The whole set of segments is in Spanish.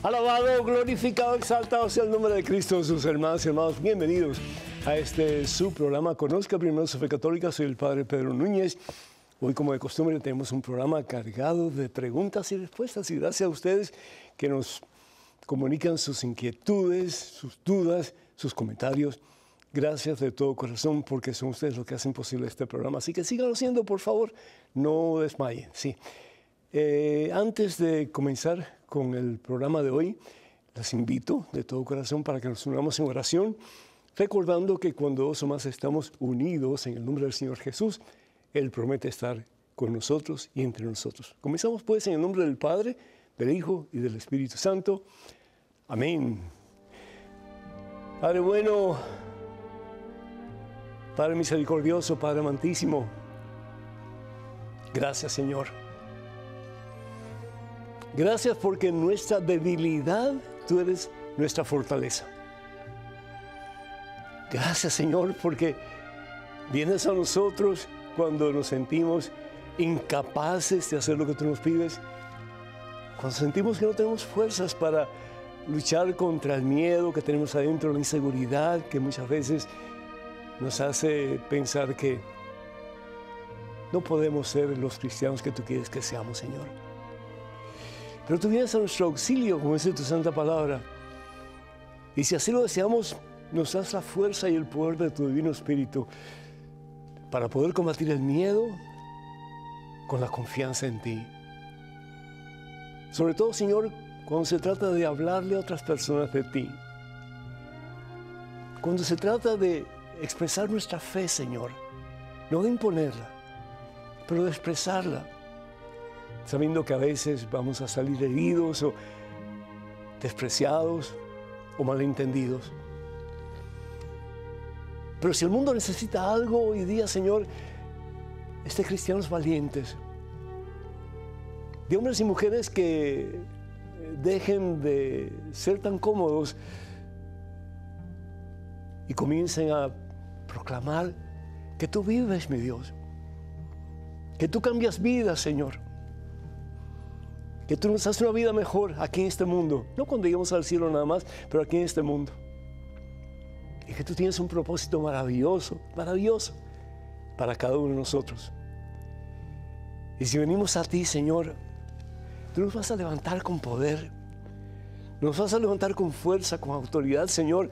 Alabado, glorificado, exaltado sea el nombre de Cristo, sus hermanos y hermanos. Bienvenidos a este su programa Conozca Primero su Fe Católica. Soy el Padre Pedro Núñez. Hoy, como de costumbre, tenemos un programa cargado de preguntas y respuestas. Y gracias a ustedes que nos comunican sus inquietudes, sus dudas, sus comentarios. Gracias de todo corazón porque son ustedes los que hacen posible este programa. Así que síganlo siendo, por favor. No desmayen. Sí. Eh, antes de comenzar con el programa de hoy, les invito de todo corazón para que nos unamos en oración recordando que cuando dos o más estamos unidos en el nombre del Señor Jesús, Él promete estar con nosotros y entre nosotros. Comenzamos pues en el nombre del Padre, del Hijo y del Espíritu Santo. Amén. Padre bueno, Padre misericordioso, Padre amantísimo, gracias Señor. Gracias porque en nuestra debilidad tú eres nuestra fortaleza. Gracias Señor porque vienes a nosotros cuando nos sentimos incapaces de hacer lo que tú nos pides, cuando sentimos que no tenemos fuerzas para luchar contra el miedo que tenemos adentro, la inseguridad que muchas veces nos hace pensar que no podemos ser los cristianos que tú quieres que seamos, Señor. Pero tú vienes a nuestro auxilio, como dice tu santa palabra. Y si así lo deseamos, nos das la fuerza y el poder de tu Divino Espíritu para poder combatir el miedo con la confianza en ti. Sobre todo, Señor, cuando se trata de hablarle a otras personas de ti. Cuando se trata de expresar nuestra fe, Señor, no de imponerla, pero de expresarla, sabiendo que a veces vamos a salir heridos o despreciados o malentendidos. Pero si el mundo necesita algo hoy día, Señor, es cristianos valientes, de hombres y mujeres que eh, dejen de ser tan cómodos y comiencen a proclamar que tú vives, mi Dios, que tú cambias vidas, Señor, que tú nos haces una vida mejor aquí en este mundo, no cuando lleguemos al cielo nada más, pero aquí en este mundo es que tú tienes un propósito maravilloso, maravilloso para cada uno de nosotros. Y si venimos a ti, Señor, tú nos vas a levantar con poder, nos vas a levantar con fuerza, con autoridad, Señor,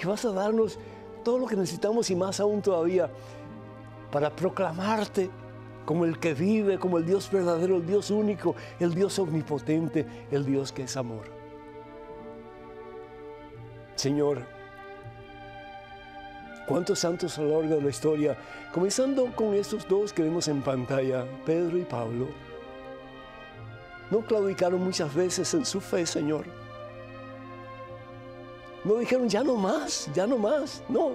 y vas a darnos todo lo que necesitamos y más aún todavía para proclamarte como el que vive, como el Dios verdadero, el Dios único, el Dios omnipotente, el Dios que es amor. Señor, ¿cuántos santos a lo largo de la historia? Comenzando con estos dos que vemos en pantalla, Pedro y Pablo, no claudicaron muchas veces en su fe, Señor. No dijeron, ya no más, ya no más, no.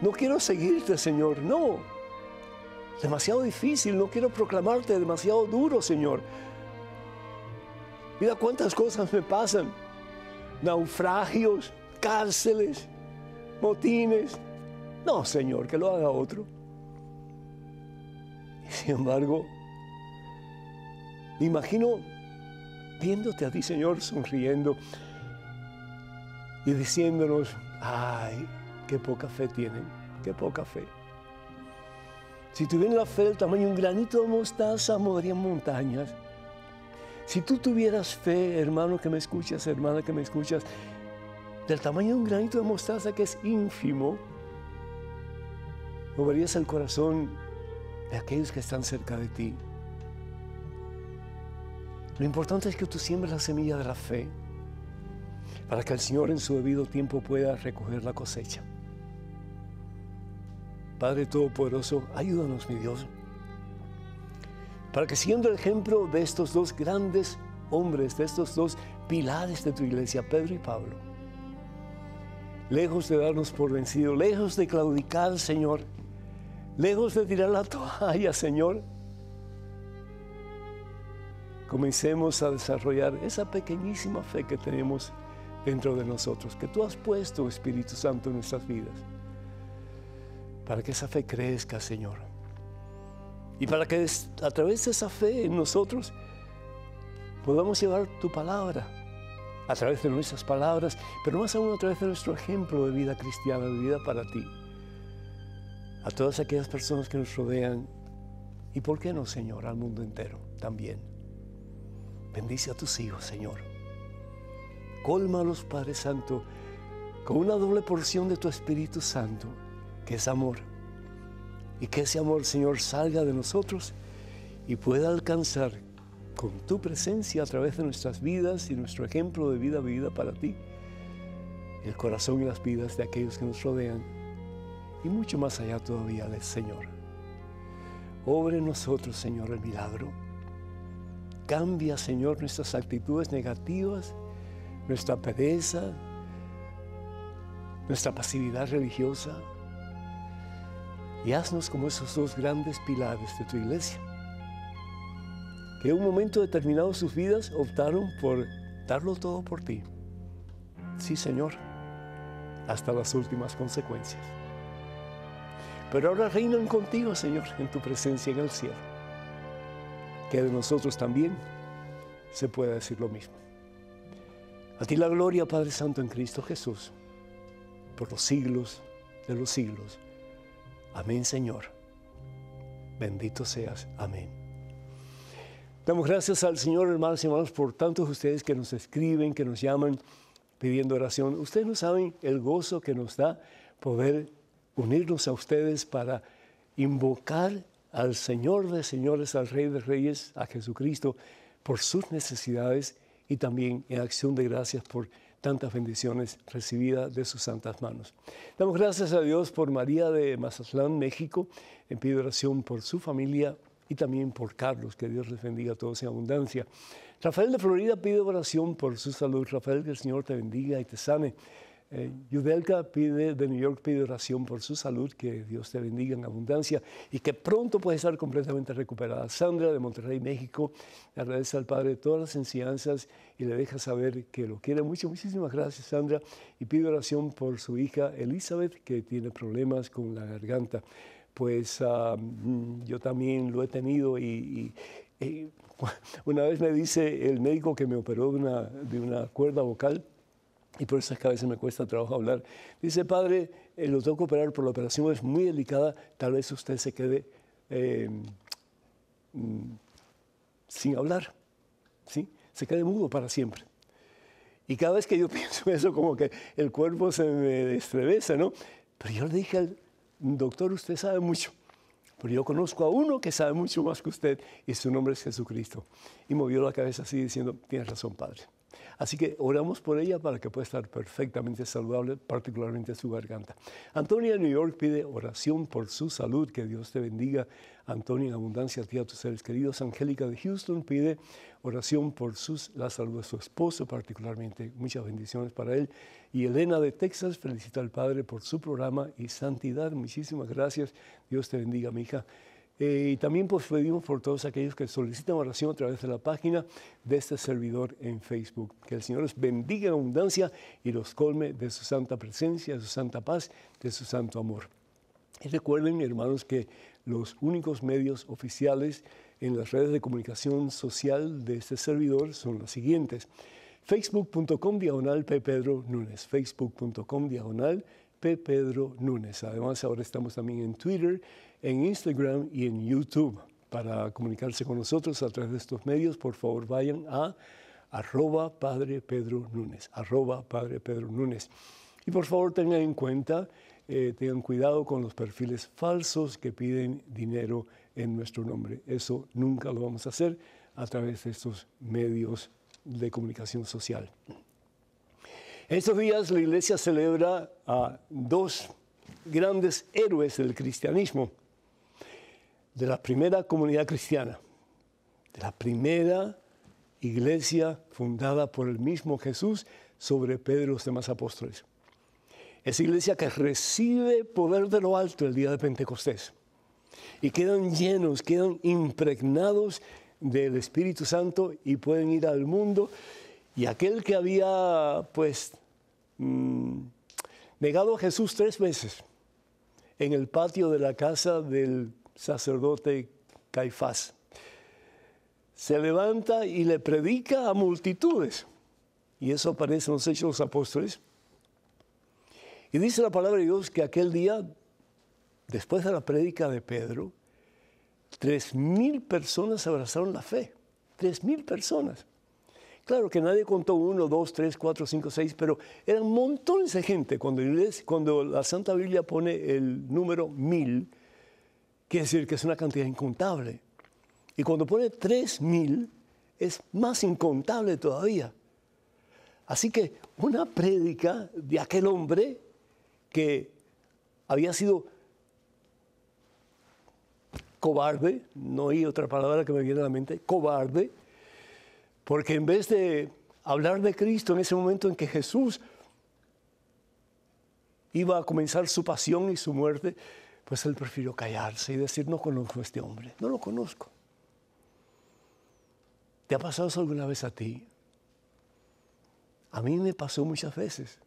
No quiero seguirte, Señor, no. Demasiado difícil, no quiero proclamarte demasiado duro, Señor. Mira cuántas cosas me pasan naufragios, cárceles, motines. No, Señor, que lo haga otro. sin embargo, me imagino viéndote a ti, Señor, sonriendo y diciéndonos, ay, qué poca fe tienen, qué poca fe. Si tuvieran la fe del tamaño de un granito de mostaza, moverían montañas. Si tú tuvieras fe, hermano que me escuchas, hermana que me escuchas, del tamaño de un granito de mostaza que es ínfimo, moverías el corazón de aquellos que están cerca de ti. Lo importante es que tú siembres la semilla de la fe para que el Señor en su debido tiempo pueda recoger la cosecha. Padre Todopoderoso, ayúdanos, mi Dios, para que siguiendo el ejemplo de estos dos grandes hombres, de estos dos pilares de tu iglesia, Pedro y Pablo, lejos de darnos por vencido, lejos de claudicar, Señor, lejos de tirar la toalla, Señor, comencemos a desarrollar esa pequeñísima fe que tenemos dentro de nosotros, que tú has puesto, Espíritu Santo, en nuestras vidas, para que esa fe crezca, Señor y para que a través de esa fe en nosotros podamos llevar tu palabra, a través de nuestras palabras, pero más aún a través de nuestro ejemplo de vida cristiana, de vida para ti, a todas aquellas personas que nos rodean y, ¿por qué no, Señor, al mundo entero también? Bendice a tus hijos, Señor. los padres Santo, con una doble porción de tu Espíritu Santo, que es amor y que ese amor, Señor, salga de nosotros y pueda alcanzar con tu presencia a través de nuestras vidas y nuestro ejemplo de vida vivida para ti, el corazón y las vidas de aquellos que nos rodean y mucho más allá todavía del Señor. Obre en nosotros, Señor, el milagro. Cambia, Señor, nuestras actitudes negativas, nuestra pereza, nuestra pasividad religiosa, y haznos como esos dos grandes pilares de tu iglesia, que en un momento determinado sus vidas optaron por darlo todo por ti. Sí, Señor, hasta las últimas consecuencias. Pero ahora reinan contigo, Señor, en tu presencia en el cielo. Que de nosotros también se pueda decir lo mismo. A ti la gloria, Padre Santo, en Cristo Jesús, por los siglos de los siglos. Amén, Señor. Bendito seas. Amén. Damos gracias al Señor, hermanos y hermanos, por tantos ustedes que nos escriben, que nos llaman pidiendo oración. Ustedes no saben el gozo que nos da poder unirnos a ustedes para invocar al Señor de señores, al Rey de reyes, a Jesucristo, por sus necesidades y también en acción de gracias por tantas bendiciones recibidas de sus santas manos. Damos gracias a Dios por María de Mazatlán, México. En pido oración por su familia y también por Carlos, que Dios les bendiga a todos en abundancia. Rafael de Florida pide oración por su salud. Rafael, que el Señor te bendiga y te sane. Judelka eh, Yudelka pide, de New York pide oración por su salud, que Dios te bendiga en abundancia y que pronto pueda estar completamente recuperada. Sandra de Monterrey, México, le agradece al Padre todas las enseñanzas y le deja saber que lo quiere mucho. Muchísimas gracias, Sandra, y pide oración por su hija Elizabeth, que tiene problemas con la garganta. Pues yo también lo he tenido y, una vez me dice el médico que me operó una, de una cuerda vocal, y por eso es que a veces me cuesta trabajo hablar. Dice, padre, eh, lo tengo que operar, por la operación es muy delicada, tal vez usted se quede em, mm, sin hablar, ¿sí? Se quede mudo para siempre. Y cada vez que yo pienso eso, como que el cuerpo se me destreveza, ¿no? Pero yo le dije al doctor, usted sabe mucho. Pero yo conozco a uno que sabe mucho más que usted y su nombre es Jesucristo. Y movió la cabeza así diciendo, tienes razón, padre. Así que oramos por ella para que pueda estar perfectamente saludable, particularmente su garganta. Antonia de New York pide oración por su salud, que Dios te bendiga. Antonia, en abundancia a ti a tus seres queridos. Angélica de Houston pide oración por sus, la salud de su esposo, particularmente. Muchas bendiciones para él. Y Elena de Texas felicita al Padre por su programa y santidad. Muchísimas gracias. Dios te bendiga, mi hija. Eh, y también pues, pedimos por todos aquellos que solicitan oración a través de la página de este servidor en Facebook. Que el Señor los bendiga en abundancia y los colme de su santa presencia, de su santa paz, de su santo amor. Y recuerden, hermanos, que los únicos medios oficiales en las redes de comunicación social de este servidor son los siguientes. Facebook.com diagonal P. Pedro Núñez. Facebook.com diagonal P. Pedro Núñez. Además, ahora estamos también en Twitter en Instagram y en YouTube. Para comunicarse con nosotros a través de estos medios, por favor vayan a arroba Padre Pedro Núñez, arroba Padre Y por favor tengan en cuenta, eh, tengan cuidado con los perfiles falsos que piden dinero en nuestro nombre. Eso nunca lo vamos a hacer a través de estos medios de comunicación social. En estos días la iglesia celebra a dos grandes héroes del cristianismo de la primera comunidad cristiana, de la primera iglesia fundada por el mismo Jesús sobre Pedro y los demás apóstoles. Esa iglesia que recibe poder de lo alto el día de Pentecostés y quedan llenos, quedan impregnados del Espíritu Santo y pueden ir al mundo. Y aquel que había pues mm, negado a Jesús tres veces en el patio de la casa del sacerdote Caifás. Se levanta y le predica a multitudes. Y eso aparece en los Hechos de los Apóstoles. Y dice la palabra de Dios que aquel día, después de la predica de Pedro, tres mil personas abrazaron la fe. Tres mil personas. Claro que nadie contó uno, dos, tres, cuatro, cinco, seis, pero eran montones de gente. Cuando, cuando la Santa Biblia pone el número mil, Quiere decir que es una cantidad incontable. Y cuando pone 3.000, es más incontable todavía. Así que una prédica de aquel hombre que había sido cobarde, no hay otra palabra que me viene a la mente, cobarde, porque en vez de hablar de Cristo en ese momento en que Jesús iba a comenzar su pasión y su muerte, pues él prefirió callarse y decir, no conozco a este hombre, no lo conozco. ¿Te ha pasado eso alguna vez a ti? A mí me pasó muchas veces.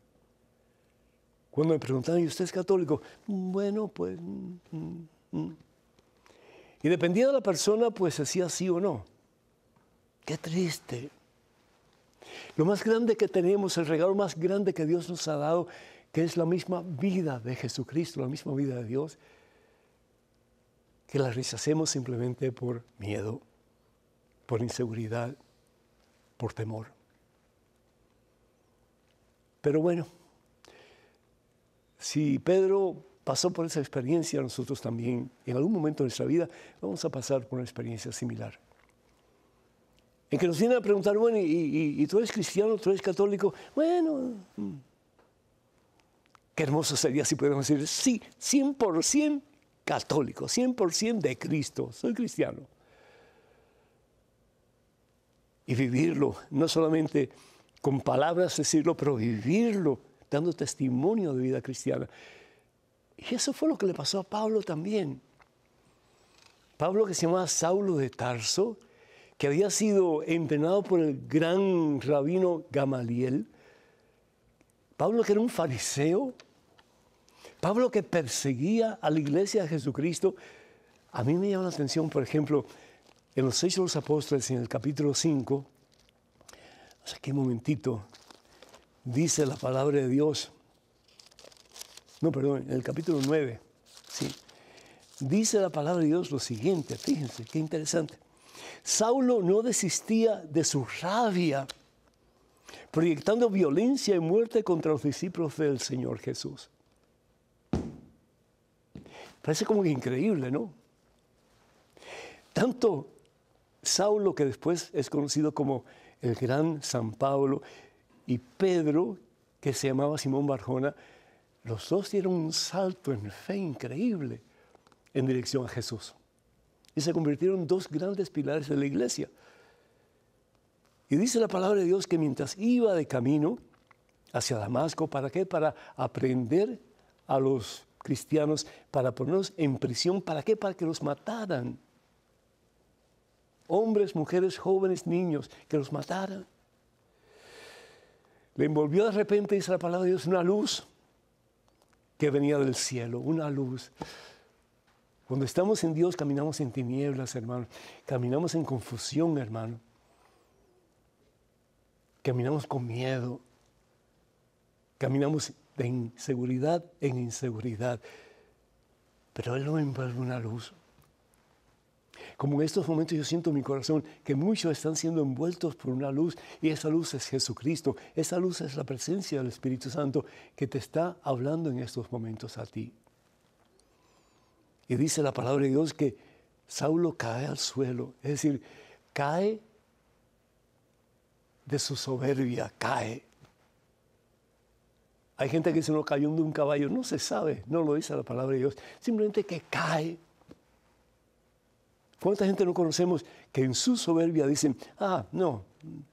Cuando me preguntaban, ¿y usted es católico? Bueno, pues... Mm, mm, mm. Y dependiendo de la persona, pues decía sí o no. Qué triste. Lo más grande que tenemos, el regalo más grande que Dios nos ha dado que es la misma vida de Jesucristo, la misma vida de Dios, que la rechacemos simplemente por miedo, por inseguridad, por temor. Pero bueno, si Pedro pasó por esa experiencia, nosotros también, en algún momento de nuestra vida, vamos a pasar por una experiencia similar. En que nos vienen a preguntar, bueno, ¿y, tú eres cristiano, tú eres católico? Bueno, mm, Qué hermoso sería si pudiéramos decir, sí, 100% católico, 100% de Cristo, soy cristiano. Y vivirlo, no solamente con palabras decirlo, pero vivirlo, dando testimonio de vida cristiana. Y eso fue lo que le pasó a Pablo también. Pablo que se llamaba Saulo de Tarso, que había sido entrenado por el gran rabino Gamaliel. Pablo que era un fariseo, Pablo que perseguía a la iglesia de Jesucristo, a mí me llama la atención, por ejemplo, en los Hechos de los Apóstoles, en el capítulo 5, o sea, qué momentito, dice la palabra de Dios, no, perdón, en el capítulo 9, sí, dice la palabra de Dios lo siguiente, fíjense, qué interesante. Saulo no desistía de su rabia, proyectando violencia y muerte contra los discípulos del Señor Jesús. Parece como increíble, ¿no? Tanto Saulo, que después es conocido como el gran San Pablo, y Pedro, que se llamaba Simón Barjona, los dos dieron un salto en fe increíble en dirección a Jesús. Y se convirtieron en dos grandes pilares de la iglesia. Y dice la palabra de Dios que mientras iba de camino hacia Damasco, ¿para qué? Para aprender a los cristianos para ponerlos en prisión. ¿Para qué? Para que los mataran. Hombres, mujeres, jóvenes, niños, que los mataran. Le envolvió de repente, dice la palabra de Dios, una luz que venía del cielo, una luz. Cuando estamos en Dios caminamos en tinieblas, hermano. Caminamos en confusión, hermano. Caminamos con miedo. Caminamos de inseguridad en inseguridad. Pero Él no envuelve una luz. Como en estos momentos yo siento en mi corazón que muchos están siendo envueltos por una luz y esa luz es Jesucristo, esa luz es la presencia del Espíritu Santo que te está hablando en estos momentos a ti. Y dice la palabra de Dios que Saulo cae al suelo, es decir, cae de su soberbia, cae. Hay gente que dice, no cayó de un caballo. No se sabe, no lo dice la palabra de Dios. Simplemente que cae. ¿Cuánta gente no conocemos que en su soberbia dicen, ah, no,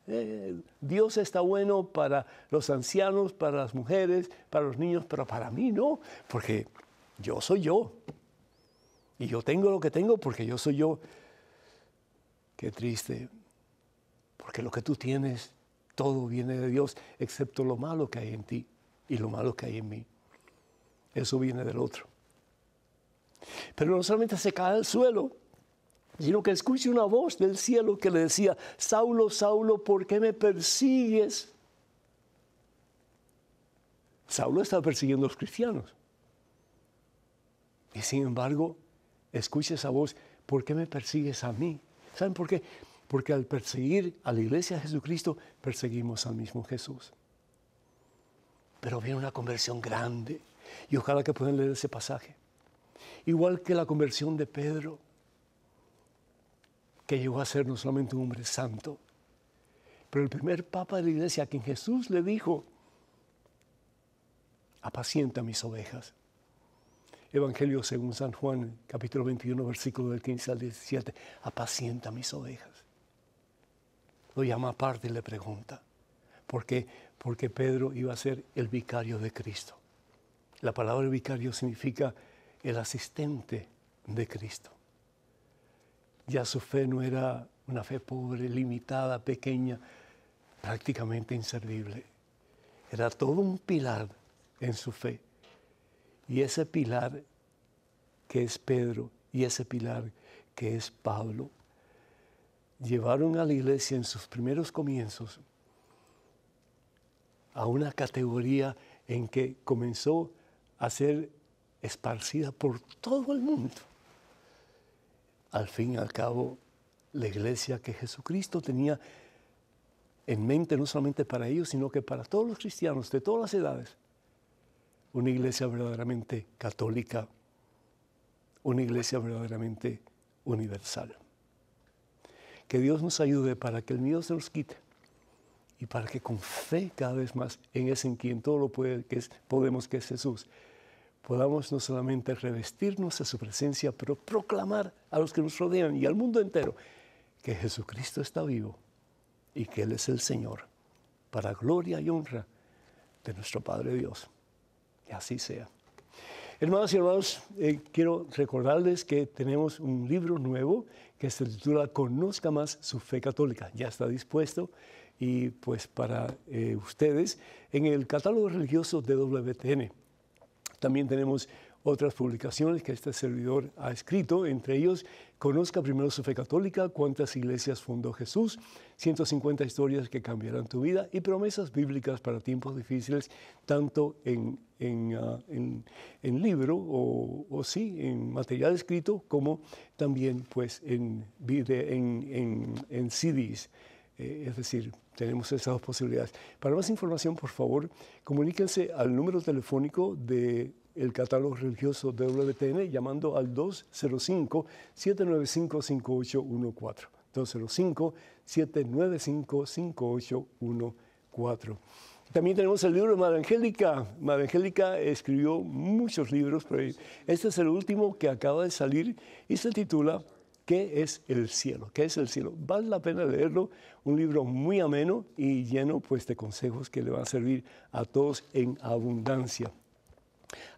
eh, Dios está bueno para los ancianos, para las mujeres, para los niños, pero para mí no, porque yo soy yo. Y yo tengo lo que tengo porque yo soy yo. Qué triste, porque lo que tú tienes, todo viene de Dios, excepto lo malo que hay en ti y lo malo que hay en mí. Eso viene del otro. Pero no solamente se cae al suelo, sino que escucha una voz del cielo que le decía, Saulo, Saulo, ¿por qué me persigues? Saulo estaba persiguiendo a los cristianos. Y sin embargo, escucha esa voz, ¿por qué me persigues a mí? ¿Saben por qué? Porque al perseguir a la iglesia de Jesucristo, perseguimos al mismo Jesús pero viene una conversión grande. Y ojalá que puedan leer ese pasaje. Igual que la conversión de Pedro, que llegó a ser no solamente un hombre santo, pero el primer papa de la iglesia a quien Jesús le dijo, apacienta mis ovejas. Evangelio según San Juan, capítulo 21, versículo del 15 al 17, apacienta mis ovejas. Lo llama aparte y le pregunta, porque porque Pedro iba a ser el vicario de Cristo. La palabra vicario significa el asistente de Cristo. Ya su fe no era una fe pobre, limitada, pequeña, prácticamente inservible. Era todo un pilar en su fe. Y ese pilar que es Pedro y ese pilar que es Pablo, llevaron a la iglesia en sus primeros comienzos a una categoría en que comenzó a ser esparcida por todo el mundo. Al fin y al cabo, la iglesia que Jesucristo tenía en mente no solamente para ellos, sino que para todos los cristianos de todas las edades. Una iglesia verdaderamente católica, una iglesia verdaderamente universal. Que Dios nos ayude para que el miedo se nos quite y para que con fe cada vez más en ese en quien todo lo puede, que es, podemos, que es Jesús, podamos no solamente revestirnos de su presencia, pero proclamar a los que nos rodean y al mundo entero que Jesucristo está vivo y que Él es el Señor, para gloria y honra de nuestro Padre Dios. Que así sea. Hermanos y hermanos, eh, quiero recordarles que tenemos un libro nuevo que se titula Conozca más su fe católica. Ya está dispuesto y pues para eh, ustedes en el catálogo religioso de WTN. También tenemos otras publicaciones que este servidor ha escrito, entre ellos Conozca primero su fe católica, cuántas iglesias fundó Jesús, 150 historias que cambiarán tu vida y promesas bíblicas para tiempos difíciles, tanto en, en, ah, en, libro o, sí, en material escrito, como también pues en, en, en CDs. Eh, es decir, tenemos esas dos posibilidades. Para más información, por favor, comuníquense al número telefónico del catálogo religioso de WTN llamando al 205-795-5814. 205-795-5814. También tenemos el libro de Madre Angélica. Madre Angélica escribió muchos libros, pero este es el último que acaba de salir y se titula ¿Qué es el cielo? ¿Qué es el cielo? Vale la pena leerlo, un libro muy ameno y lleno pues de consejos que le van a servir a todos en abundancia.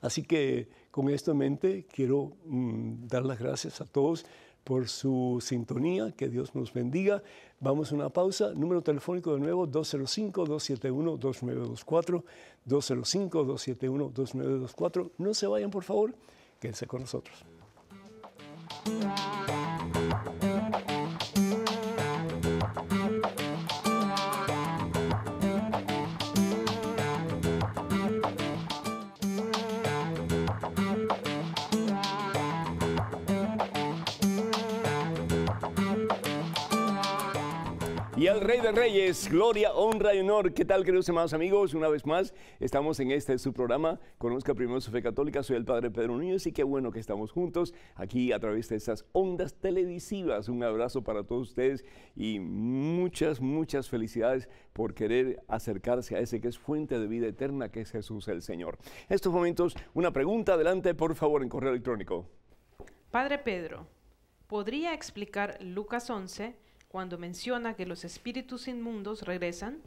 Así que con esto en mente quiero mm, dar las gracias a todos por su sintonía, que Dios nos bendiga. Vamos a una pausa. Número telefónico de nuevo 205-271-2924, 205-271-2924. No se vayan, por favor, quédense con nosotros. El Rey de Reyes, gloria, honra y honor. ¿Qué tal, queridos amados amigos? Una vez más, estamos en este su programa, Conozca Primero su Fe Católica. Soy el Padre Pedro Núñez y qué bueno que estamos juntos aquí a través de estas ondas televisivas. Un abrazo para todos ustedes y muchas, muchas felicidades por querer acercarse a ese que es fuente de vida eterna, que es Jesús el Señor. En estos momentos, una pregunta, adelante, por favor, en correo electrónico. Padre Pedro, ¿podría explicar Lucas 11? cuando menciona que los espíritus inmundos regresan,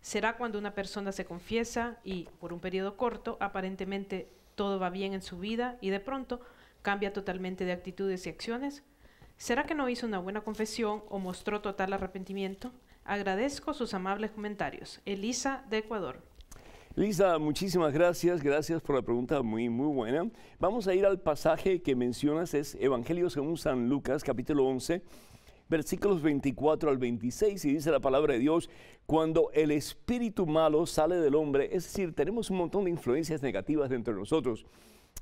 será cuando una persona se confiesa y, por un periodo corto, aparentemente todo va bien en su vida y de pronto cambia totalmente de actitudes y acciones. ¿Será que no hizo una buena confesión o mostró total arrepentimiento? Agradezco sus amables comentarios. Elisa de Ecuador. Elisa, muchísimas gracias, gracias por la pregunta muy, muy buena. Vamos a ir al pasaje que mencionas, es Evangelio según San Lucas, capítulo 11, versículos 24 al 26, y dice la palabra de Dios, cuando el espíritu malo sale del hombre, es decir, tenemos un montón de influencias negativas dentro de nosotros.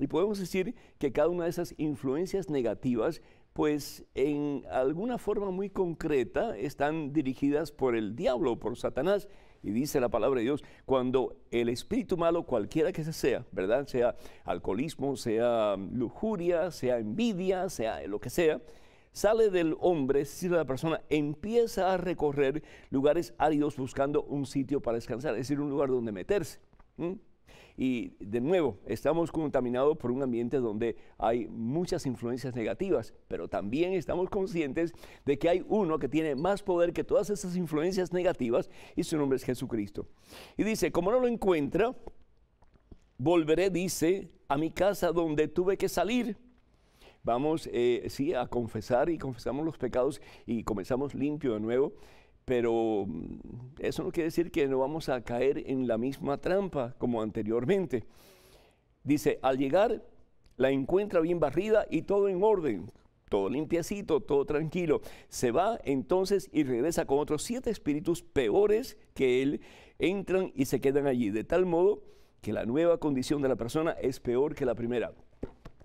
Y podemos decir que cada una de esas influencias negativas, pues en alguna forma muy concreta, están dirigidas por el diablo, por Satanás. Y dice la palabra de Dios, cuando el espíritu malo, cualquiera que sea, ¿verdad? Sea alcoholismo, sea lujuria, sea envidia, sea lo que sea, sale del hombre si la persona empieza a recorrer lugares áridos buscando un sitio para descansar, es decir, un lugar donde meterse. Y de nuevo, estamos contaminados por un ambiente donde hay muchas influencias negativas, pero también estamos conscientes de que hay uno que tiene más poder que todas esas influencias negativas y su nombre es Jesucristo. Y dice, como no lo encuentra, volveré, dice, a mi casa donde tuve que salir vamos, eh, sí, a confesar y confesamos los pecados y comenzamos limpio de nuevo, pero mm, eso no quiere decir que no vamos a caer en la misma trampa como anteriormente. Dice, al llegar la encuentra bien barrida y todo en orden, todo limpiacito todo tranquilo. Se va entonces y regresa con otros siete espíritus peores que él, entran y se quedan allí, de tal modo que la nueva condición de la persona es peor que la primera.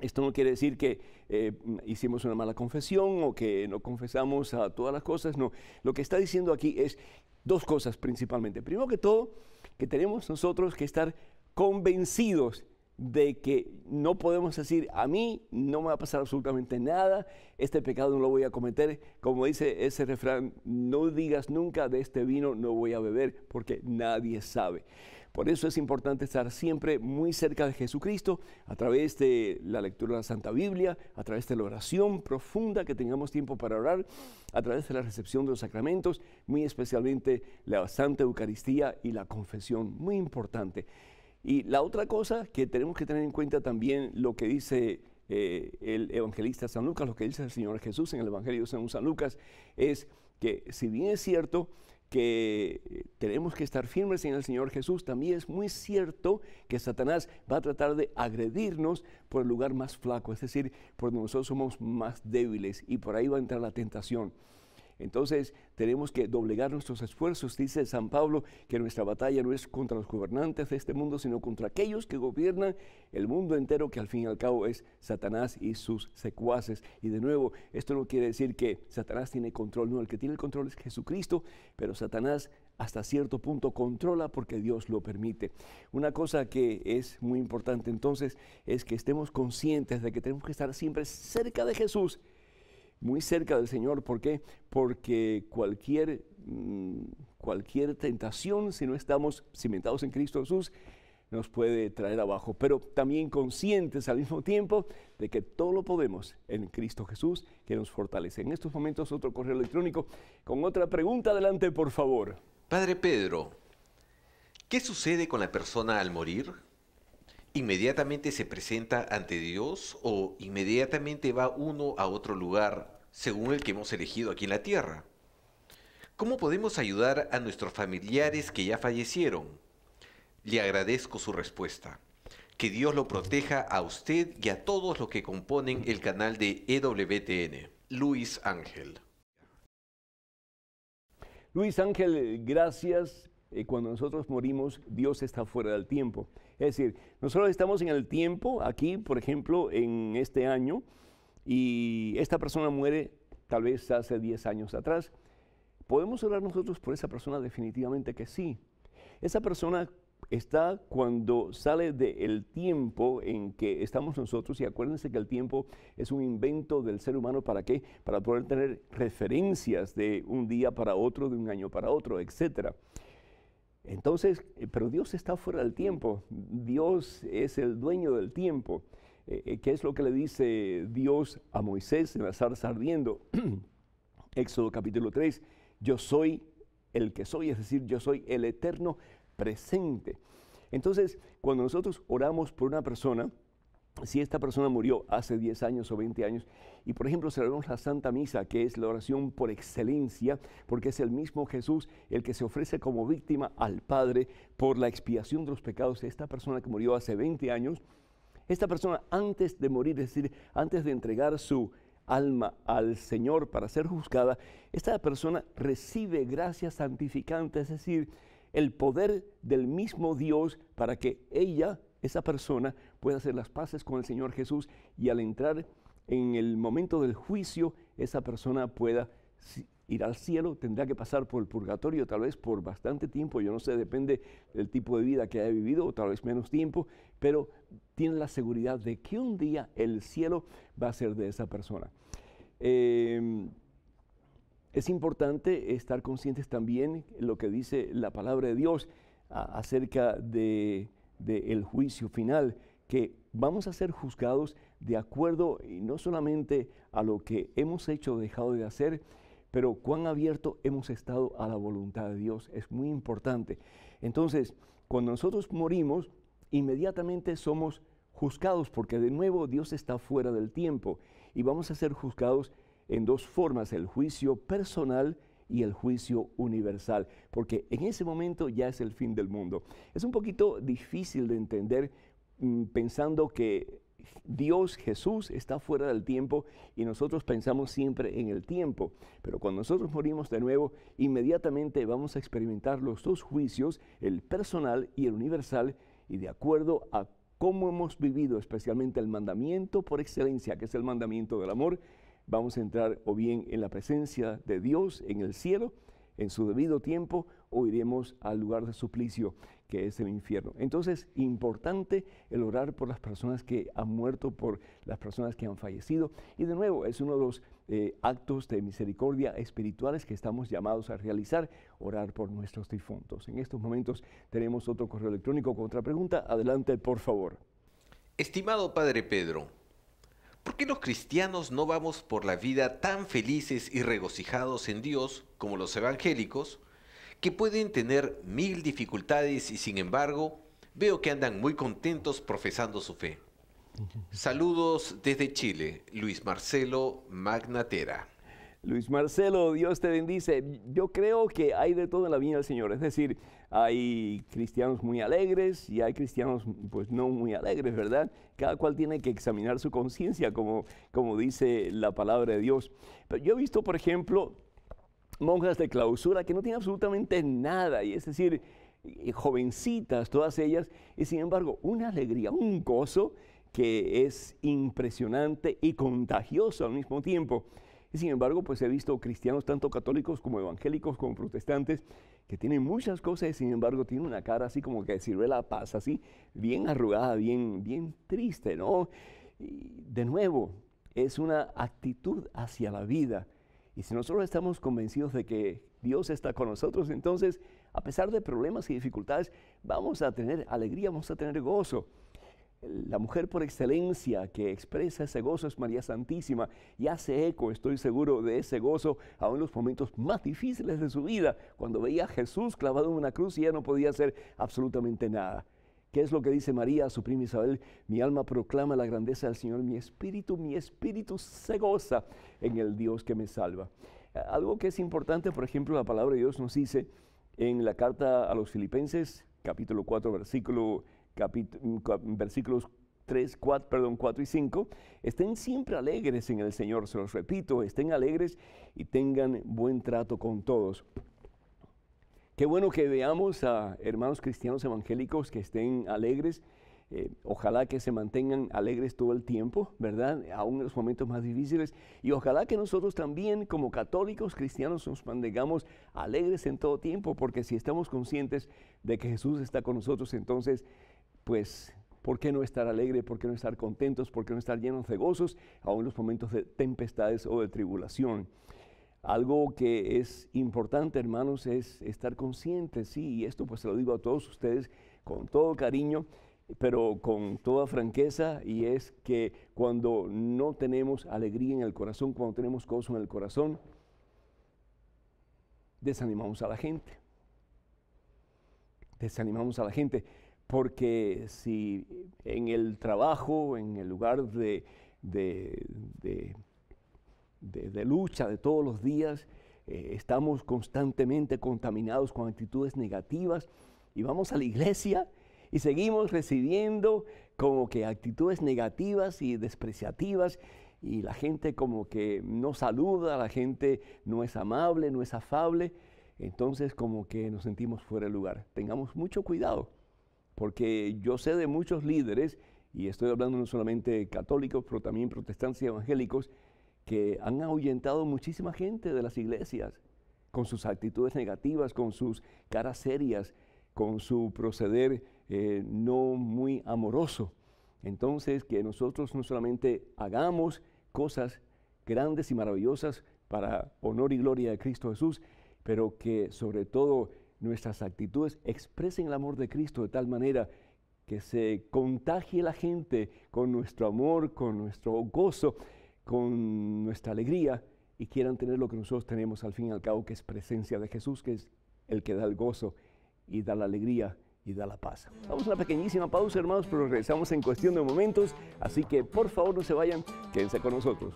Esto no quiere decir que eh, hicimos una mala confesión o que no confesamos a todas las cosas, no. Lo que está diciendo aquí es dos cosas principalmente. Primero que todo, que tenemos nosotros que estar convencidos de que no podemos decir, a mí no me va a pasar absolutamente nada, este pecado no lo voy a cometer. Como dice ese refrán, no digas nunca de este vino no voy a beber, porque nadie sabe. Por eso es importante estar siempre muy cerca de Jesucristo a través de la lectura de la Santa Biblia, a través de la oración profunda que tengamos tiempo para orar, a través de la recepción de los sacramentos, muy especialmente la Santa Eucaristía y la confesión, muy importante. Y la otra cosa que tenemos que tener en cuenta también lo que dice eh, el evangelista San Lucas, lo que dice el Señor Jesús en el Evangelio de San Lucas, es que si bien es cierto, que eh, tenemos que estar firmes en el Señor Jesús, también es muy cierto que Satanás va a tratar de agredirnos por el lugar más flaco, es decir, por donde nosotros somos más débiles y por ahí va a entrar la tentación. Entonces tenemos que doblegar nuestros esfuerzos, dice San Pablo, que nuestra batalla no es contra los gobernantes de este mundo, sino contra aquellos que gobiernan el mundo entero, que al fin y al cabo es Satanás y sus secuaces. Y de nuevo, esto no quiere decir que Satanás tiene control, no, el que tiene el control es Jesucristo, pero Satanás hasta cierto punto controla porque Dios lo permite. Una cosa que es muy importante entonces es que estemos conscientes de que tenemos que estar siempre cerca de Jesús muy cerca del Señor. ¿Por qué? Porque cualquier, mm, cualquier tentación, si no estamos cimentados en Cristo Jesús, nos puede traer abajo, pero también conscientes al mismo tiempo de que todo lo podemos en Cristo Jesús que nos fortalece. En estos momentos otro correo electrónico con otra pregunta. Adelante, por favor. Padre Pedro, ¿qué sucede con la persona al morir? ¿Inmediatamente se presenta ante Dios o inmediatamente va uno a otro lugar según el que hemos elegido aquí en la tierra? ¿Cómo podemos ayudar a nuestros familiares que ya fallecieron? Le agradezco su respuesta. Que Dios lo proteja a usted y a todos los que componen el canal de EWTN. Luis Ángel. Luis Ángel, gracias. Eh, cuando nosotros morimos, Dios está fuera del tiempo. Es decir, nosotros estamos en el tiempo, aquí, por ejemplo, en este año, y esta persona muere tal vez hace 10 años atrás. ¿Podemos orar nosotros por esa persona? Definitivamente que sí. Esa persona está cuando sale del tiempo en que estamos nosotros, y acuérdense que el tiempo es un invento del ser humano para qué? Para poder tener referencias de un día para otro, de un año para otro, etcétera. Entonces, eh, pero Dios está fuera del tiempo, Dios es el dueño del tiempo. Eh, eh, ¿Qué es lo que le dice Dios a Moisés en la zarza ardiendo? Éxodo capítulo 3, yo soy el que soy, es decir, yo soy el eterno presente. Entonces, cuando nosotros oramos por una persona, si esta persona murió hace 10 años o 20 años, y por ejemplo celebramos la Santa Misa, que es la oración por excelencia, porque es el mismo Jesús el que se ofrece como víctima al Padre por la expiación de los pecados de esta persona que murió hace 20 años, esta persona antes de morir, es decir, antes de entregar su alma al Señor para ser juzgada, esta persona recibe gracia santificante, es decir, el poder del mismo Dios para que ella, esa persona, pueda hacer las paces con el Señor Jesús y al entrar en el momento del juicio, esa persona pueda ir al cielo, tendrá que pasar por el purgatorio tal vez por bastante tiempo, yo no sé, depende del tipo de vida que haya vivido, o tal vez menos tiempo, pero tiene la seguridad de que un día el cielo va a ser de esa persona. Em, es importante estar conscientes también de lo que dice la palabra de Dios acerca del juicio final que vamos a ser juzgados de acuerdo y no solamente a lo que hemos hecho o dejado de hacer, pero cuán abierto hemos estado a la voluntad de Dios. Es muy importante. Entonces, cuando nosotros morimos, inmediatamente somos juzgados, porque de nuevo Dios está fuera del tiempo y vamos a ser juzgados en dos formas, el juicio personal y el juicio universal, porque en ese momento ya es el fin del mundo. Es un poquito difícil de entender Mm, pensando que Dios Jesús está fuera del tiempo y nosotros pensamos siempre en el tiempo. Pero cuando nosotros morimos de nuevo, inmediatamente vamos a experimentar los dos juicios, el personal y el universal, y de acuerdo a cómo hemos vivido especialmente el mandamiento por excelencia, que es el mandamiento del amor, vamos a entrar o bien en la presencia de Dios en el cielo, en su debido tiempo, o iremos al lugar de suplicio que es el infierno. Entonces, importante el orar por las personas que han muerto, por las personas que han fallecido. Y de nuevo, es uno de los eh, actos de misericordia espirituales que estamos llamados a realizar, orar por nuestros difuntos. En estos momentos tenemos otro correo electrónico con otra pregunta. Adelante, por favor. Estimado Padre Pedro, ¿por qué los cristianos no vamos por la vida tan felices y regocijados en Dios como los evangélicos? que pueden tener mil dificultades y sin embargo veo que andan muy contentos profesando su fe. Saludos desde Chile, Luis Marcelo Magnatera. Luis Marcelo, Dios te bendice. Yo creo que hay de todo en la vida del Señor. Es decir, hay cristianos muy alegres y hay cristianos pues no muy alegres, ¿verdad? Cada cual tiene que examinar su conciencia, como, como dice la palabra de Dios. Pero yo he visto, por ejemplo, monjas de clausura que no tienen absolutamente nada, y es decir, eh, jovencitas todas ellas, y sin embargo una alegría, un gozo que es impresionante y contagioso al mismo tiempo. Y sin embargo, pues he visto cristianos, tanto católicos como evangélicos, como protestantes, que tienen muchas cosas y sin embargo tienen una cara así como que sirve la paz, así bien arrugada, bien, bien triste, ¿no? de nuevo, es una actitud hacia la vida y si nosotros estamos convencidos de que Dios está con nosotros, entonces, a pesar de problemas y dificultades, vamos a tener alegría, vamos a tener gozo. La mujer por excelencia que expresa ese gozo es María Santísima y hace eco, estoy seguro, de ese gozo aún en los momentos más difíciles de su vida, cuando veía a Jesús clavado en una cruz y ya no podía hacer absolutamente nada. ¿Qué es lo que dice María su prima Isabel? Mi alma proclama la grandeza del Señor, mi espíritu, mi espíritu se goza en el Dios que me salva. Algo que es importante, por ejemplo, la palabra de Dios nos dice en la carta a los Filipenses, capítulo 4, versículo, mm, versículos 3, 4, perdón, 4 y 5, estén siempre alegres en el Señor, se los repito, estén alegres y tengan buen trato con todos. Qué bueno que veamos a hermanos cristianos evangélicos que estén alegres. Eh, ojalá que se mantengan alegres todo el tiempo, ¿verdad? Aún en los momentos más difíciles. Y ojalá que nosotros también, como católicos cristianos, nos mantengamos alegres en todo tiempo, porque si estamos conscientes de que Jesús está con nosotros, entonces, pues, ¿por qué no estar alegre? ¿Por qué no estar contentos? ¿Por qué no estar llenos de gozos, aún en los momentos de tempestades o de tribulación? Algo que es importante, hermanos, es estar conscientes, sí, y esto pues se lo digo a todos ustedes con todo cariño, pero con toda franqueza, y es que cuando no tenemos alegría en el corazón, cuando tenemos gozo en el corazón, desanimamos a la gente. Desanimamos a la gente, porque si en el trabajo, en el lugar de de, lucha de todos los días, eh, estamos constantemente contaminados con actitudes negativas y vamos a la iglesia y seguimos recibiendo como que actitudes negativas y despreciativas y la gente como que no saluda, la gente no es amable, no es afable, entonces como que nos sentimos fuera de lugar. Tengamos mucho cuidado, porque yo sé de muchos líderes, y estoy hablando no solamente católicos, pero también protestantes y evangélicos, que han ahuyentado muchísima gente de las iglesias con sus actitudes negativas, con sus caras serias, con su proceder eh, no muy amoroso. Entonces, que nosotros no solamente hagamos cosas grandes y maravillosas para honor y gloria de Cristo Jesús, pero que sobre todo nuestras actitudes expresen el amor de Cristo de tal manera que se contagie la gente con nuestro amor, con nuestro gozo, con nuestra alegría y quieran tener lo que nosotros tenemos al fin y al cabo, que es presencia de Jesús, que es el que da el gozo y da la alegría y da la paz. Vamos a una pequeñísima pausa, hermanos, pero regresamos en cuestión de momentos, así que por favor no se vayan, quédense con nosotros.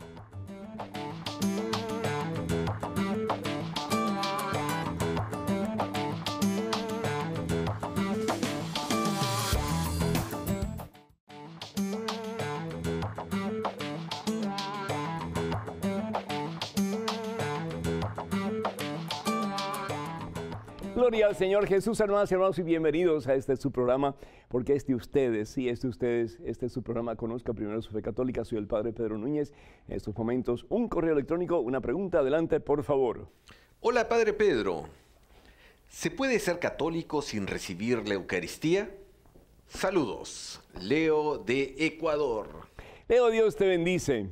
Señor Jesús, hermanos y hermanos, y bienvenidos a este su programa, porque este ustedes, sí, este ustedes, este es su programa Conozca Primero su Fe Católica. Soy el Padre Pedro Núñez. En estos momentos, un correo electrónico, una pregunta, adelante, por favor. Hola, Padre Pedro. ¿Se puede ser católico sin recibir la Eucaristía? Saludos, Leo de Ecuador. Leo, Dios te bendice.